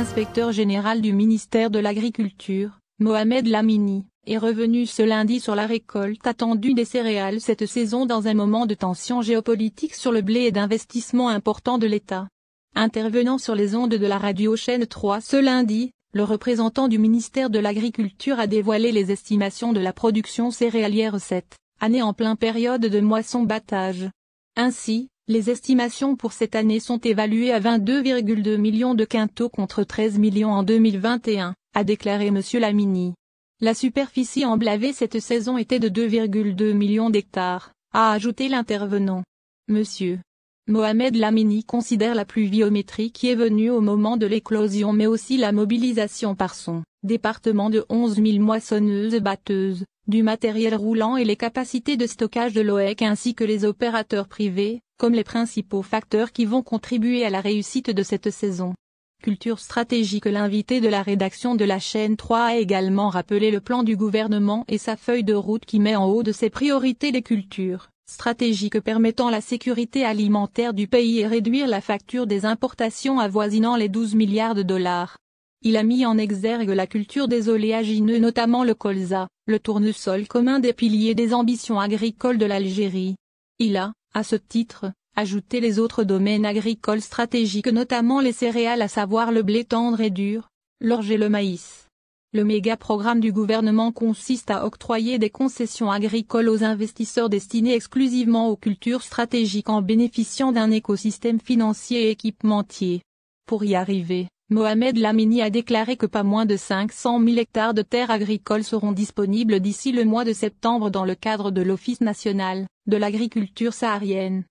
L'inspecteur général du ministère de l'Agriculture, Mohamed Lamini, est revenu ce lundi sur la récolte attendue des céréales cette saison dans un moment de tension géopolitique sur le blé et d'investissement important de l'État. Intervenant sur les ondes de la radio chaîne 3 ce lundi, le représentant du ministère de l'Agriculture a dévoilé les estimations de la production céréalière cette année en plein période de moisson-battage. Ainsi, les estimations pour cette année sont évaluées à 22,2 millions de quintaux contre 13 millions en 2021, a déclaré M. Lamini. La superficie emblavée cette saison était de 2,2 millions d'hectares, a ajouté l'intervenant. Monsieur. Mohamed Lamini considère la pluviométrie qui est venue au moment de l'éclosion mais aussi la mobilisation par son département de 11 000 moissonneuses batteuses, du matériel roulant et les capacités de stockage de l'OEC ainsi que les opérateurs privés, comme les principaux facteurs qui vont contribuer à la réussite de cette saison. Culture stratégique L'invité de la rédaction de la chaîne 3 a également rappelé le plan du gouvernement et sa feuille de route qui met en haut de ses priorités les cultures stratégiques permettant la sécurité alimentaire du pays et réduire la facture des importations avoisinant les 12 milliards de dollars. Il a mis en exergue la culture des oléagineux notamment le colza, le tournesol comme un des piliers des ambitions agricoles de l'Algérie. Il a, à ce titre, ajouté les autres domaines agricoles stratégiques notamment les céréales à savoir le blé tendre et dur, l'orge et le maïs. Le méga-programme du gouvernement consiste à octroyer des concessions agricoles aux investisseurs destinés exclusivement aux cultures stratégiques en bénéficiant d'un écosystème financier et équipementier. Pour y arriver, Mohamed Lamini a déclaré que pas moins de 500 000 hectares de terres agricoles seront disponibles d'ici le mois de septembre dans le cadre de l'Office national de l'agriculture saharienne.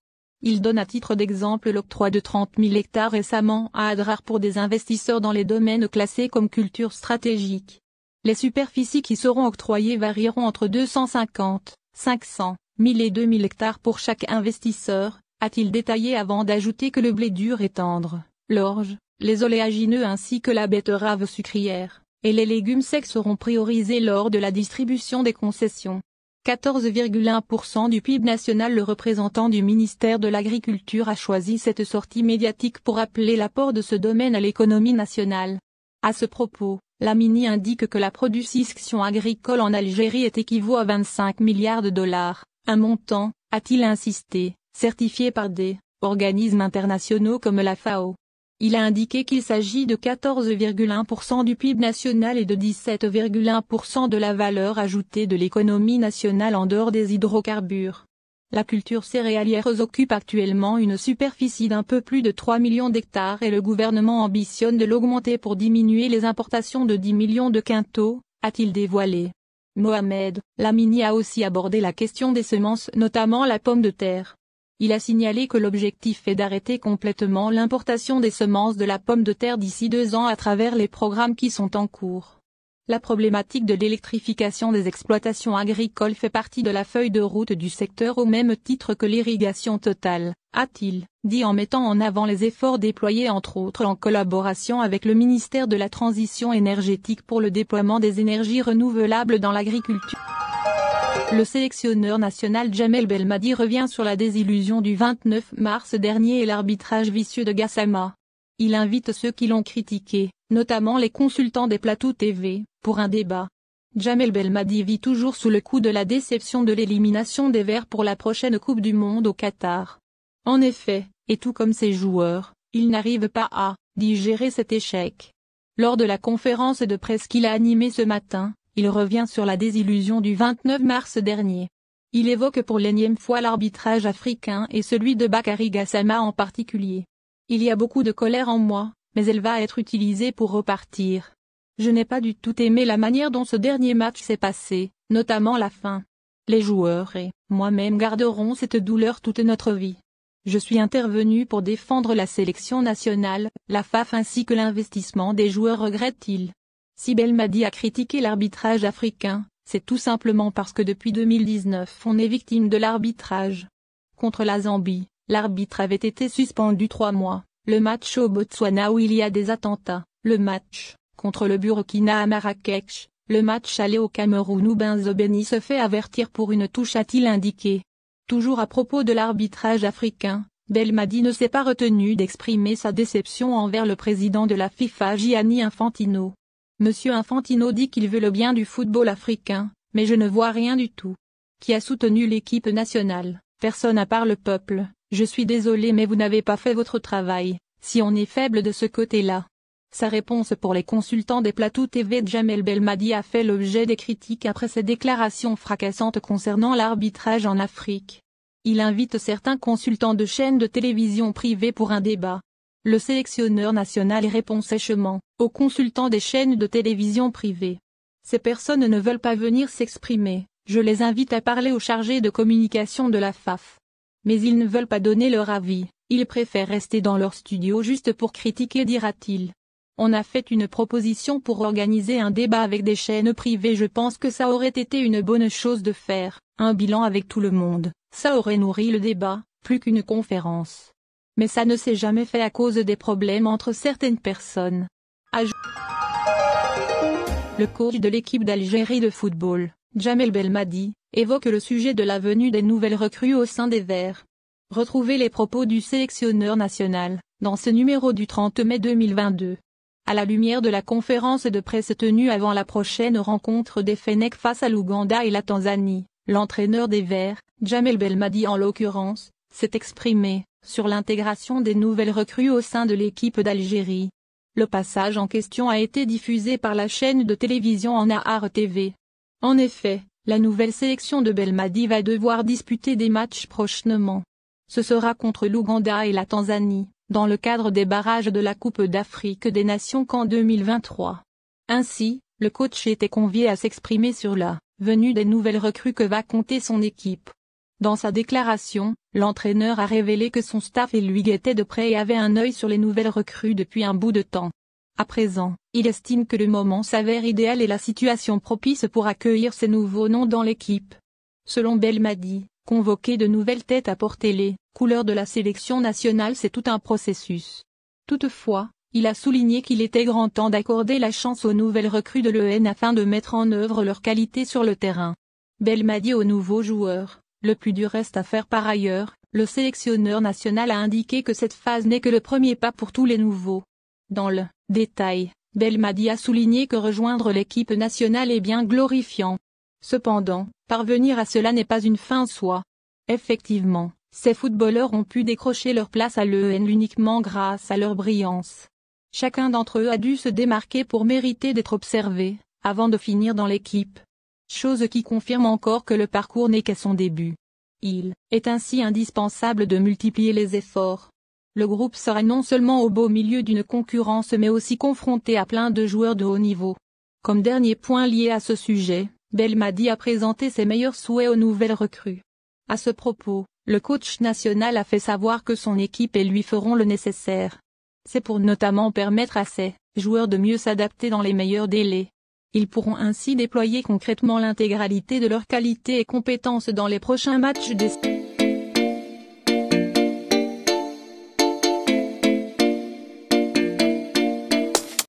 Il donne à titre d'exemple l'octroi de 30 000 hectares récemment à Adrar pour des investisseurs dans les domaines classés comme culture stratégique. Les superficies qui seront octroyées varieront entre 250, 500, 1000 et 2000 hectares pour chaque investisseur, a-t-il détaillé avant d'ajouter que le blé dur et tendre, l'orge, les oléagineux ainsi que la betterave sucrière, et les légumes secs seront priorisés lors de la distribution des concessions. 14,1% du PIB national Le représentant du ministère de l'Agriculture a choisi cette sortie médiatique pour appeler l'apport de ce domaine à l'économie nationale. À ce propos, la MINI indique que la production agricole en Algérie est équivaut à 25 milliards de dollars, un montant, a-t-il insisté, certifié par des organismes internationaux comme la FAO. Il a indiqué qu'il s'agit de 14,1% du PIB national et de 17,1% de la valeur ajoutée de l'économie nationale en dehors des hydrocarbures. La culture céréalière occupe actuellement une superficie d'un peu plus de 3 millions d'hectares et le gouvernement ambitionne de l'augmenter pour diminuer les importations de 10 millions de quintaux, a-t-il dévoilé. Mohamed Lamini a aussi abordé la question des semences notamment la pomme de terre. Il a signalé que l'objectif est d'arrêter complètement l'importation des semences de la pomme de terre d'ici deux ans à travers les programmes qui sont en cours. La problématique de l'électrification des exploitations agricoles fait partie de la feuille de route du secteur au même titre que l'irrigation totale, a-t-il dit en mettant en avant les efforts déployés entre autres en collaboration avec le ministère de la Transition énergétique pour le déploiement des énergies renouvelables dans l'agriculture. Le sélectionneur national Jamel Belmadi revient sur la désillusion du 29 mars dernier et l'arbitrage vicieux de Gassama. Il invite ceux qui l'ont critiqué, notamment les consultants des plateaux TV, pour un débat. Jamel Belmadi vit toujours sous le coup de la déception de l'élimination des Verts pour la prochaine Coupe du Monde au Qatar. En effet, et tout comme ses joueurs, il n'arrive pas à digérer cet échec. Lors de la conférence de presse qu'il a animée ce matin, il revient sur la désillusion du 29 mars dernier. Il évoque pour l'énième fois l'arbitrage africain et celui de Bakary Gassama en particulier. Il y a beaucoup de colère en moi, mais elle va être utilisée pour repartir. Je n'ai pas du tout aimé la manière dont ce dernier match s'est passé, notamment la fin. Les joueurs et moi-même garderons cette douleur toute notre vie. Je suis intervenu pour défendre la sélection nationale, la FAF ainsi que l'investissement des joueurs regrette-t-il. Si Belmadi a critiqué l'arbitrage africain, c'est tout simplement parce que depuis 2019 on est victime de l'arbitrage. Contre la Zambie, l'arbitre avait été suspendu trois mois, le match au Botswana où il y a des attentats, le match contre le Burkina à Marrakech, le match allé au Cameroun où Benzobeni se fait avertir pour une touche a-t-il indiqué. Toujours à propos de l'arbitrage africain, Belmadi ne s'est pas retenu d'exprimer sa déception envers le président de la FIFA Gianni Infantino. Monsieur Infantino dit qu'il veut le bien du football africain, mais je ne vois rien du tout. Qui a soutenu l'équipe nationale Personne à part le peuple. Je suis désolé mais vous n'avez pas fait votre travail, si on est faible de ce côté-là. Sa réponse pour les consultants des plateaux TV de Jamel Belmadi a fait l'objet des critiques après ses déclarations fracassantes concernant l'arbitrage en Afrique. Il invite certains consultants de chaînes de télévision privées pour un débat, le sélectionneur national répond sèchement aux consultants des chaînes de télévision privées. Ces personnes ne veulent pas venir s'exprimer, je les invite à parler aux chargés de communication de la FAF. Mais ils ne veulent pas donner leur avis, ils préfèrent rester dans leur studio juste pour critiquer dira-t-il. On a fait une proposition pour organiser un débat avec des chaînes privées, je pense que ça aurait été une bonne chose de faire, un bilan avec tout le monde, ça aurait nourri le débat, plus qu'une conférence mais ça ne s'est jamais fait à cause des problèmes entre certaines personnes. le coach de l'équipe d'Algérie de football, Jamel Belmadi, évoque le sujet de la venue des nouvelles recrues au sein des Verts. Retrouvez les propos du sélectionneur national, dans ce numéro du 30 mai 2022. À la lumière de la conférence de presse tenue avant la prochaine rencontre des Fenech face à l'Ouganda et la Tanzanie, l'entraîneur des Verts, Jamel Belmadi en l'occurrence, s'est exprimé sur l'intégration des nouvelles recrues au sein de l'équipe d'Algérie. Le passage en question a été diffusé par la chaîne de télévision en AR TV. En effet, la nouvelle sélection de Belmadi va devoir disputer des matchs prochainement. Ce sera contre l'Ouganda et la Tanzanie, dans le cadre des barrages de la Coupe d'Afrique des Nations qu'en 2023. Ainsi, le coach était convié à s'exprimer sur la venue des nouvelles recrues que va compter son équipe. Dans sa déclaration, l'entraîneur a révélé que son staff et lui guettaient de près et avaient un œil sur les nouvelles recrues depuis un bout de temps. À présent, il estime que le moment s'avère idéal et la situation propice pour accueillir ces nouveaux noms dans l'équipe. Selon Belmadi, convoquer de nouvelles têtes à porter les couleurs de la sélection nationale c'est tout un processus. Toutefois, il a souligné qu'il était grand temps d'accorder la chance aux nouvelles recrues de l'EN afin de mettre en œuvre leurs qualités sur le terrain. Belmadi aux nouveaux joueurs. Le plus dur reste à faire par ailleurs, le sélectionneur national a indiqué que cette phase n'est que le premier pas pour tous les nouveaux. Dans le détail, Belmadi a souligné que rejoindre l'équipe nationale est bien glorifiant. Cependant, parvenir à cela n'est pas une fin en soi. Effectivement, ces footballeurs ont pu décrocher leur place à l'EN uniquement grâce à leur brillance. Chacun d'entre eux a dû se démarquer pour mériter d'être observé, avant de finir dans l'équipe chose qui confirme encore que le parcours n'est qu'à son début. Il est ainsi indispensable de multiplier les efforts. Le groupe sera non seulement au beau milieu d'une concurrence mais aussi confronté à plein de joueurs de haut niveau. Comme dernier point lié à ce sujet, Belmadi a présenté ses meilleurs souhaits aux nouvelles recrues. À ce propos, le coach national a fait savoir que son équipe et lui feront le nécessaire. C'est pour notamment permettre à ses joueurs de mieux s'adapter dans les meilleurs délais, ils pourront ainsi déployer concrètement l'intégralité de leurs qualités et compétences dans les prochains matchs d'esprit.